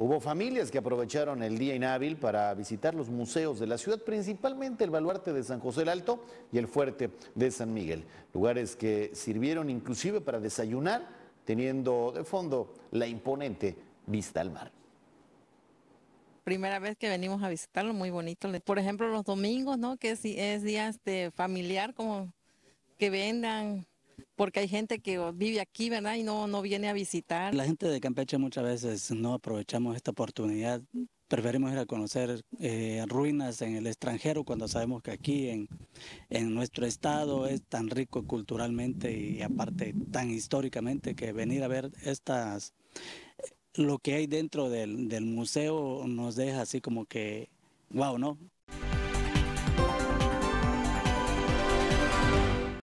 Hubo familias que aprovecharon el día inhábil para visitar los museos de la ciudad, principalmente el baluarte de San José el Alto y el fuerte de San Miguel, lugares que sirvieron inclusive para desayunar, teniendo de fondo la imponente vista al mar. Primera vez que venimos a visitarlo, muy bonito. Por ejemplo, los domingos, ¿no? Que es, día este, familiar, como que vendan porque hay gente que vive aquí, ¿verdad? Y no, no viene a visitar. La gente de Campeche muchas veces no aprovechamos esta oportunidad. Preferimos ir a conocer eh, ruinas en el extranjero cuando sabemos que aquí en, en nuestro estado es tan rico culturalmente y aparte tan históricamente que venir a ver estas, lo que hay dentro del, del museo nos deja así como que, wow, ¿no?